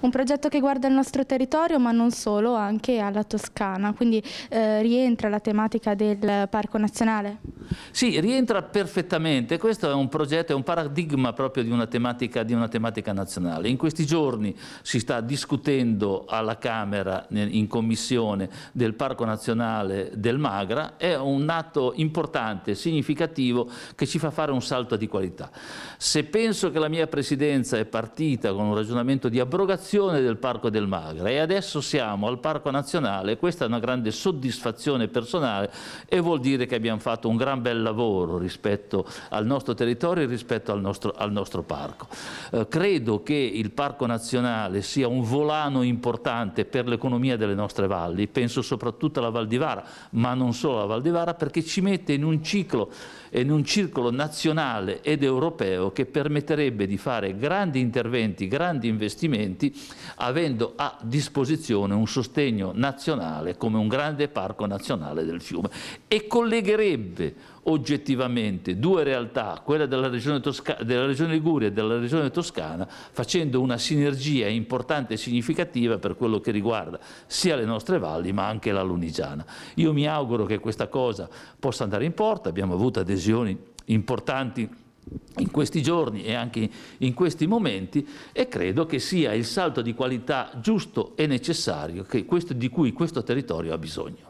un progetto che guarda il nostro territorio ma non solo, anche alla Toscana, quindi eh, rientra la tematica del Parco Nazionale? Sì, rientra perfettamente, questo è un progetto, è un paradigma proprio di una, tematica, di una tematica nazionale. In questi giorni si sta discutendo alla Camera, in Commissione, del Parco Nazionale del Magra, è un atto importante, significativo, che ci fa fare un salto di qualità. Se penso che la mia Presidenza è partita con un ragionamento di abrogazione del Parco del Magra e adesso siamo al Parco Nazionale, questa è una grande soddisfazione personale e vuol dire che abbiamo fatto un grande gran bel lavoro rispetto al nostro territorio e rispetto al nostro, al nostro parco. Eh, credo che il Parco Nazionale sia un volano importante per l'economia delle nostre valli, penso soprattutto alla Val di Vara, ma non solo alla Val di Vara, perché ci mette in un ciclo, e in un circolo nazionale ed europeo che permetterebbe di fare grandi interventi, grandi investimenti, avendo a disposizione un sostegno nazionale come un grande parco nazionale del fiume e collegherebbe oggettivamente due realtà, quella della regione, Tosca, della regione Liguria e della regione Toscana, facendo una sinergia importante e significativa per quello che riguarda sia le nostre valli ma anche la Lunigiana. Io mi auguro che questa cosa possa andare in porta, abbiamo avuto adesioni importanti in questi giorni e anche in questi momenti e credo che sia il salto di qualità giusto e necessario questo, di cui questo territorio ha bisogno.